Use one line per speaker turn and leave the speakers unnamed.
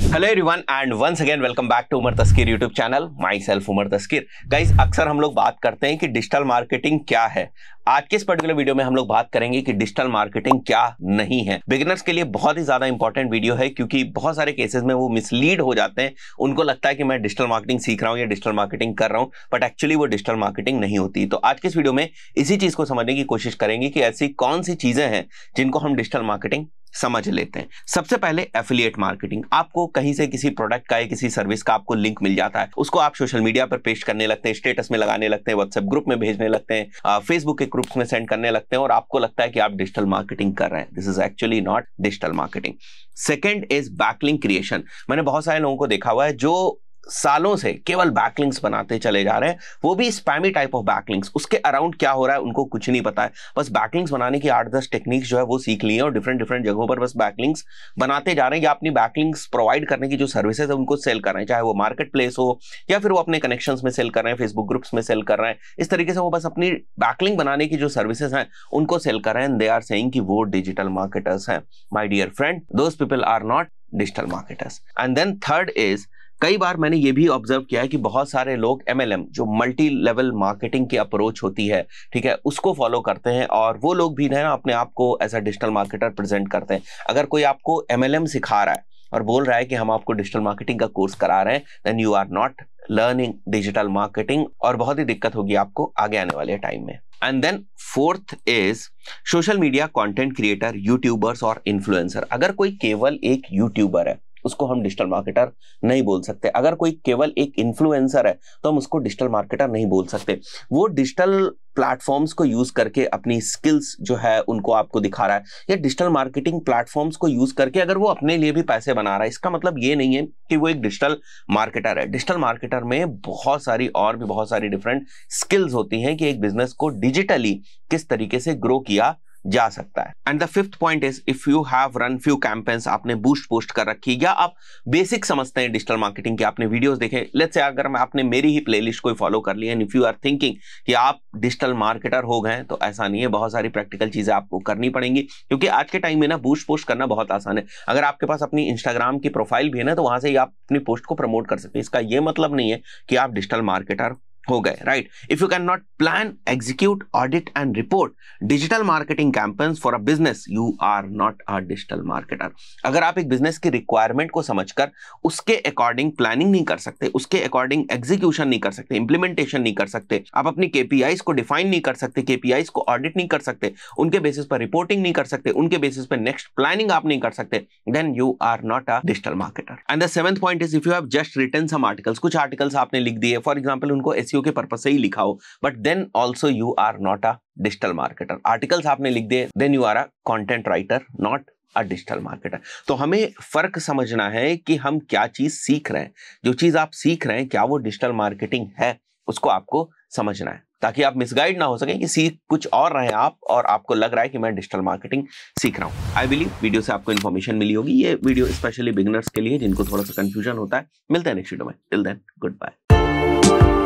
hello everyone and once again welcome back to Umar Taskeer YouTube channel myself Umar Taskeer guys अक्सर हम लोग बात करते हैं कि डिजिटल मार्केटिंग क्या है आज के इस पर्टिकुलर वीडियो में हम लोग बात करेंगे कि डिजिटल मार्केटिंग क्या नहीं है बिगिनर्स के लिए बहुत ही ज्यादा इंपॉर्टेंट वीडियो है क्योंकि बहुत सारे केसेस में वो मिसलीड हो जाते हैं उनको लगता है कि मैं डिजिटल मार्केटिंग सीख रहा हूँ या डिजिटल मार्केटिंग कर रहा हूँ बट एक्चुअली वो डिजिटल मार्केटिंग नहीं होती तो आज के इस वीडियो में इसी चीज को समझने की कोशिश करेंगे कि ऐसी कौन सी चीजें हैं जिनको हम डिजिटल मार्केटिंग समझ लेते हैं सबसे पहले एफिलिएट मार्केटिंग आपको कहीं से किसी प्रोडक्ट का या किसी सर्विस का आपको लिंक मिल जाता है उसको आप सोशल मीडिया पर पेश करने लगते हैं स्टेटस में लगाने लगते हैं व्हाट्सएप ग्रुप में भेजने लगते हैं फेसबुक के ग्रुप्स में सेंड करने लगते हैं और आपको लगता है कि आप डिजिटल मार्केटिंग कर रहे हैं this is actually not digital marketing second is backlink creation मैंने बहुत सारे लोगों को देखा हुआ है जो सालों से केवल बैकलिंग्स बनाते चले जा रहे हैं वो भी स्पैमी टाइप ऑफ बैकलिंग्स उसके अराउंड क्या हो रहा है उनको कुछ नहीं पता है बस बैकलिंग्स बनाने की आठ दस टेक्निक्स जो है वो सीख ली है और डिफरेंट डिफरेंट जगहों पर बस बैकलिंग्स बनाते जा रहे हैं या अपनी बैकलिंग्स प्रोवाइड करने की जो सर्विसेज है उनको सेल कर रहे हैं चाहे वो मार्केट प्लेस हो या फिर वो अपने कनेक्शन में सेल कर रहे हैं फेसबुक ग्रुप्स में सेल कर रहे हैं इस तरीके से वो बस अपनी बैकलिंग बनाने की जो सर्विसेज हैं उनको सेल कर रहे हैं दे आर सेइंग कि वो डिजिटल मार्केटर्स हैं my dear friend those people are not digital marketers and then third is कई बार मैंने ये भी ऑब्जर्व किया है कि बहुत सारे लोग एम जो मल्टी लेवल मार्केटिंग की अप्रोच होती है ठीक है उसको फॉलो करते हैं और वो लोग भी ना अपने आप को as a digital marketer present करते हैं अगर कोई आपको एम सिखा रहा है और बोल रहा है कि हम आपको डिजिटल मार्केटिंग का कोर्स करा रहे हैं then you are not learning digital marketing और बहुत ही दिक्कत होगी आपको आगे आने वाले टाइम में and then fourth is social media content creator YouTubers और इन्फ्लुएंसर अगर कोई केवल एक यूट्यूबर है उसको हम डिजिटल मार्केटर नहीं बोल सकते अगर कोई केवल एक इन्फ्लुएंसर है तो हम उसको डिजिटल मार्केटर नहीं बोल सकते वो डिजिटल प्लेटफॉर्म्स को यूज करके अपनी स्किल्स जो है उनको आपको दिखा रहा है या डिजिटल मार्केटिंग प्लेटफॉर्म्स को यूज करके अगर वो अपने लिए भी पैसे बना रहा है इसका मतलब ये नहीं है कि वो एक डिजिटल मार्केटर है डिजिटल मार्केटर में बहुत सारी और भी बहुत सारी डिफरेंट स्किल्स होती हैं कि एक बिजनेस को डिजिटली किस तरीके से ग्रो किया जा सकता है and the fifth point is if you have run few campaigns आपने बूस्ट पोस्ट कर रखी या आप बेसिक समझते हैं डिजिटल मार्केटिंग की आपने वीडियोस देखे लेट्स से अगर मैं आपने मेरी ही प्लेलिस्ट को फॉलो कर लिया and if you are thinking कि आप डिजिटल मार्केटर हो गए तो ऐसा नहीं है बहुत सारी प्रैक्टिकल चीजें आपको करनी पड़ेंगी क्योंकि आज के टाइम में ना बूस्ट पोस्ट करना बहुत आसान है अगर आपके पास अपनी इंस्टाग्राम की प्रोफाइल भी है ना तो वहां से ही आप अपनी पोस्ट को प्रमोट कर सकते हैं इसका यह मतलब नहीं है कि आप डिजिटल मार्केटर हो गए right if you can not plan execute audit and report digital marketing campaigns for a business you are not a digital marketer अगर आप एक बिजनेस की रिक्वायरमेंट को समझकर उसके अकॉर्डिंग प्लानिंग नहीं कर सकते उसके अकॉर्डिंग एग्जीक्यूशन नहीं कर सकते इंप्लीमेंटेशन नहीं कर सकते आप अपनी केपीआईस को डिफाइन नहीं कर सकते केपीआईस को ऑडिट नहीं कर सकते उनके बेसिस पर रिपोर्टिंग नहीं कर सकते उनके बेसिस पर नेक्स्ट प्लानिंग आप नहीं कर सकते then you are not a digital marketer and the seventh point is if you have just written some articles कुछ आर्टिकल्स आपने लिख दिए फॉर एग्जाम्पल उनको एस एसईओ के पर्पज से ही लिखा हो but then also you are not a digital marketer articles आपने लिख दिए then you are a content writer not a digital marketer तो हमें फर्क समझना है कि हम क्या चीज सीख रहे हैं जो चीज आप सीख रहे हैं क्या वो डिजिटल मार्केटिंग है उसको आपको समझना है ताकि आप मिसगाइड ना हो सके कि सीख कुछ और रहे आप और आपको लग रहा है कि मैं डिजिटल मार्केटिंग सीख रहा हूँ आई बिलीव वीडियो से आपको इन्फॉर्मेशन मिली होगी ये वीडियो स्पेशली बिगनर्स के लिए जिनको थोड़ा सा कंफ्यूजन होता है मिलते हैं नेक्स्ट वीडियो में टिल देन गुड बाय